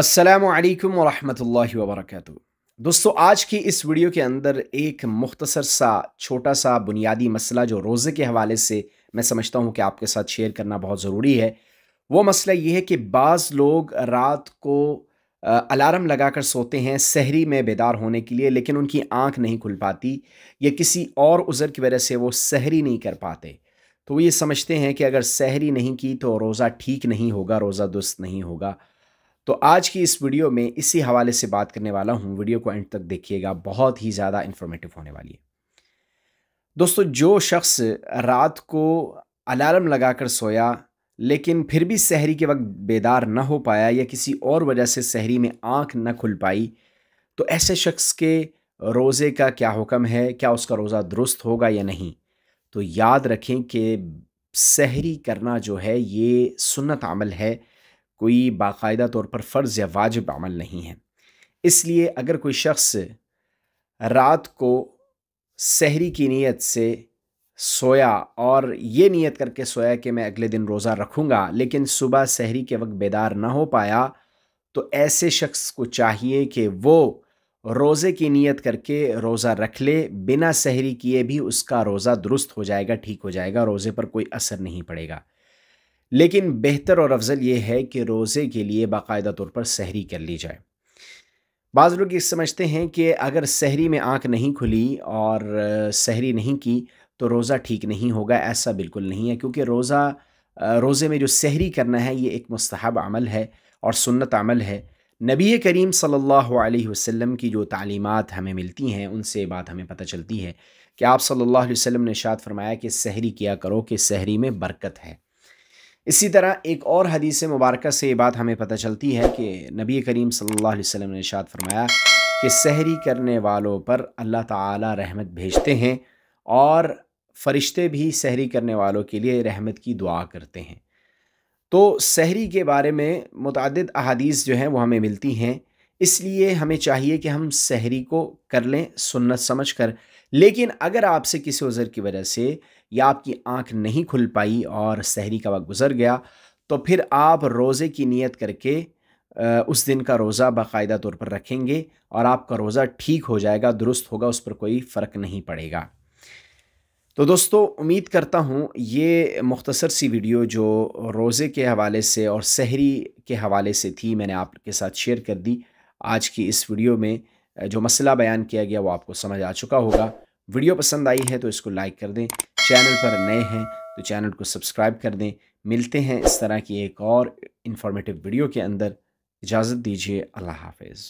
असलकम वरहमल वबरक दोस्तों आज की इस वीडियो के अंदर एक मुख्तसर सा छोटा सा बुनियादी मसला जो रोज़े के हवाले से मैं समझता हूँ कि आपके साथ शेयर करना बहुत ज़रूरी है वो मसला ये है कि बाज़ लोग रात को अलार्म लगाकर सोते हैं सहरी में बेदार होने के लिए लेकिन उनकी आँख नहीं खुल पाती या किसी और उज़र की वजह से वो सहरी नहीं कर पाते तो वो ये समझते हैं कि अगर सहरी नहीं की तो रोज़ा ठीक नहीं होगा रोज़ा दुरुस्त नहीं होगा तो आज की इस वीडियो में इसी हवाले से बात करने वाला हूँ वीडियो को एंड तक देखिएगा बहुत ही ज़्यादा इन्फॉर्मेटिव होने वाली है दोस्तों जो शख्स रात को अलार्म लगाकर सोया लेकिन फिर भी शहरी के वक्त बेदार ना हो पाया या किसी और वजह से शहरी में आंख न खुल पाई तो ऐसे शख्स के रोज़े का क्या हुक्म है क्या उसका रोज़ा दुरुस्त होगा या नहीं तो याद रखें कि शहरी करना जो है ये सुन्नत अमल है कोई बाकायदा तौर पर फ़र्ज़ या वाजिब अमल नहीं है इसलिए अगर कोई शख्स रात को सहरी की नीयत से सोया और ये नीयत करके सोया कि मैं अगले दिन रोज़ा रखूँगा लेकिन सुबह सहरी के वक्त बेदार ना हो पाया तो ऐसे शख्स को चाहिए कि वो रोज़े की नीयत करके रोज़ा रख ले बिना सहरी किए भी उसका रोज़ा दुरुस्त हो जाएगा ठीक हो जाएगा रोज़े पर कोई असर नहीं पड़ेगा लेकिन बेहतर और अफजल ये है कि रोज़े के लिए बाकायदा तौर पर सहरी कर ली जाए बाज़ लोग ये समझते हैं कि अगर सहरी में आँख नहीं खुली और सहरी नहीं की तो रोज़ा ठीक नहीं होगा ऐसा बिल्कुल नहीं है क्योंकि रोज़ा रोज़े में जो सहरी करना है ये एक मस्तहब अमल है और सुन्नत अमल है नबी करीम सल्लल्लाहु अलैहि वसल्लम की जो तालीमात हमें मिलती हैं उनसे बात हमें पता चलती है कि आप सल्लल्लाहु अलैहि वसल्लम ने शाद फरमाया कि सहरी किया करो कि सहरी में बरकत है इसी तरह एक और हदीस मुबारक से ये बात हमें पता चलती है कि नबी करीम सल्लल्लाहु अलैहि वसल्लम ने इशाद फरमाया कि सहरी करने वालों पर अल्लाह ताला रहमत भेजते हैं और फरिश्ते भी सहरी करने वालों के लिए रहमत की दुआ करते हैं तो सहरी के बारे में मुतद अहादीस जो हैं वो हमें मिलती हैं इसलिए हमें चाहिए कि हम सहरी को कर लें सुन्नत समझ कर लेकिन अगर आपसे किसी उज़र की वजह से या आपकी आंख नहीं खुल पाई और सहरी का वक्त गुजर गया तो फिर आप रोज़े की नीयत करके उस दिन का रोज़ा बाकायदा तौर पर रखेंगे और आपका रोज़ा ठीक हो जाएगा दुरुस्त होगा उस पर कोई फ़र्क नहीं पड़ेगा तो दोस्तों उम्मीद करता हूँ ये मुख्तसर सी वीडियो जो रोज़े के हवाले से और सहरी के हवाले से थी मैंने आपके साथ शेयर कर दी आज की इस वीडियो में जो मसला बयान किया गया वो आपको समझ आ चुका होगा वीडियो पसंद आई है तो इसको लाइक कर दें चैनल पर नए हैं तो चैनल को सब्सक्राइब कर दें मिलते हैं इस तरह की एक और इन्फॉर्मेटिव वीडियो के अंदर इजाज़त दीजिए अल्लाह हाफिज़